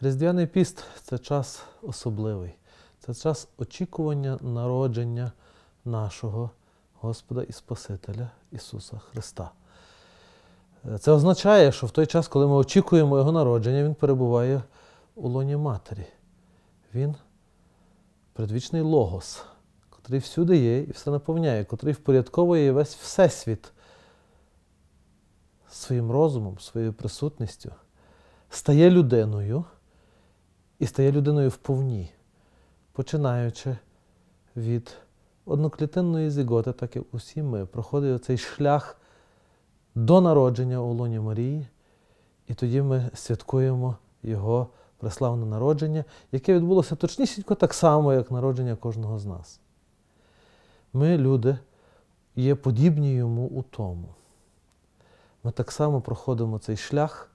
Різдвяний піст це час особливий, це час очікування народження нашого Господа і Спасителя Ісуса Христа. Е, це означає, що в той час, коли ми очікуємо Його народження, Він перебуває у лоні Матері. Він предвічний логос, котрий всюди є і все наповняє, котрий впорядковує весь Всесвіт своїм розумом, своєю присутністю, стає людиною і стає людиною вповні, починаючи від одноклітинної зіготи, так і усі ми, проходить цей шлях до народження у Луні Марії, і тоді ми святкуємо Його преславне народження, яке відбулося точнісінько так само, як народження кожного з нас. Ми, люди, є подібні йому у тому. Ми так само проходимо цей шлях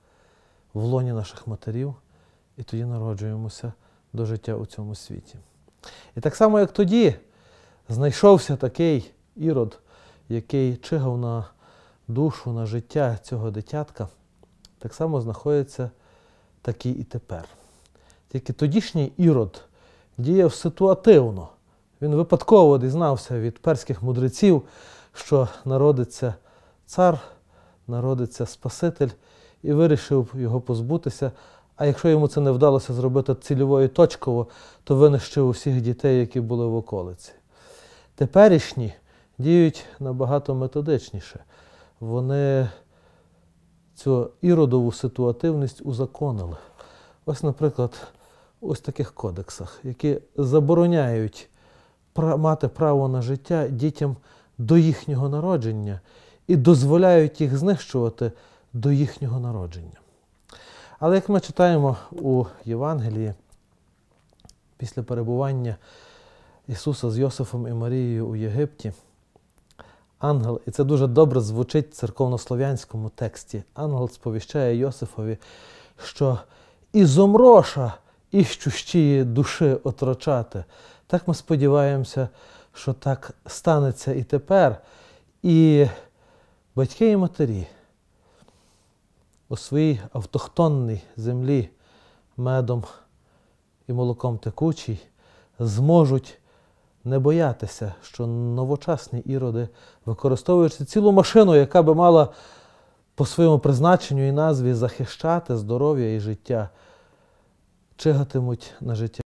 в лоні наших матерів і тоді народжуємося до життя у цьому світі. І так само, як тоді, знайшовся такий ірод, який чигав на душу, на життя цього дитятка, так само знаходиться такий і тепер. Тільки тодішній ірод діяв ситуативно. Він випадково дізнався від перських мудреців, що народиться цар, народиться Спаситель, і вирішив його позбутися, а якщо йому це не вдалося зробити цільово і точково, то винищив усіх дітей, які були в околиці. Теперішні діють набагато методичніше. Вони цю іродову ситуативність узаконили. Ось, наприклад, ось таких кодексах, які забороняють мати право на життя дітям до їхнього народження і дозволяють їх знищувати до їхнього народження. Але як ми читаємо у Євангелії, після перебування Ісуса з Йосифом і Марією у Єгипті, ангел, і це дуже добре звучить в церковнослов'янському тексті, ангел сповіщає Йосифові, що ізомроша іщущіє душі отрочати. Так ми сподіваємося, що так станеться і тепер. І батьки і матері у своїй автохтонній землі медом і молоком текучий, зможуть не боятися, що новочасні іроди, використовуючи цілу машину, яка би мала по своєму призначенню і назві захищати здоров'я і життя, чигатимуть на життя.